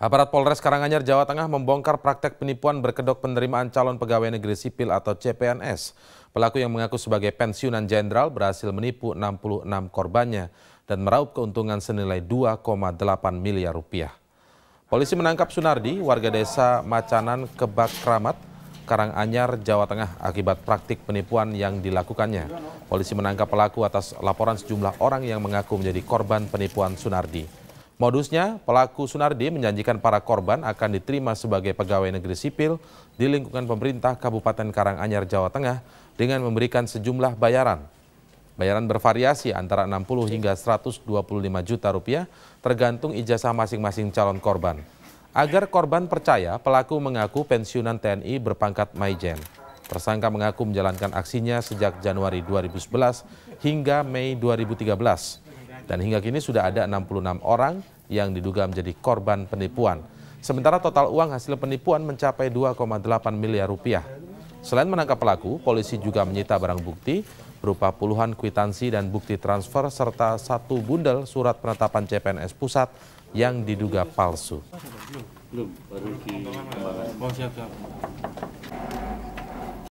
Aparat Polres Karanganyar, Jawa Tengah membongkar praktek penipuan berkedok penerimaan calon pegawai negeri sipil atau CPNS. Pelaku yang mengaku sebagai pensiunan jenderal berhasil menipu 66 korbannya dan meraup keuntungan senilai 2,8 miliar rupiah. Polisi menangkap Sunardi, warga desa Macanan Kebak Kramat, Karanganyar, Jawa Tengah akibat praktik penipuan yang dilakukannya. Polisi menangkap pelaku atas laporan sejumlah orang yang mengaku menjadi korban penipuan Sunardi. Modusnya, pelaku Sunardi menjanjikan para korban akan diterima sebagai pegawai negeri sipil di lingkungan pemerintah Kabupaten Karanganyar, Jawa Tengah dengan memberikan sejumlah bayaran. Bayaran bervariasi antara 60 hingga 125 juta rupiah tergantung ijazah masing-masing calon korban. Agar korban percaya, pelaku mengaku pensiunan TNI berpangkat Maijen. Tersangka mengaku menjalankan aksinya sejak Januari 2011 hingga Mei 2013. Dan hingga kini sudah ada 66 orang yang diduga menjadi korban penipuan. Sementara total uang hasil penipuan mencapai 2,8 miliar rupiah. Selain menangkap pelaku, polisi juga menyita barang bukti berupa puluhan kwitansi dan bukti transfer serta satu bundel surat penetapan CPNS pusat yang diduga palsu.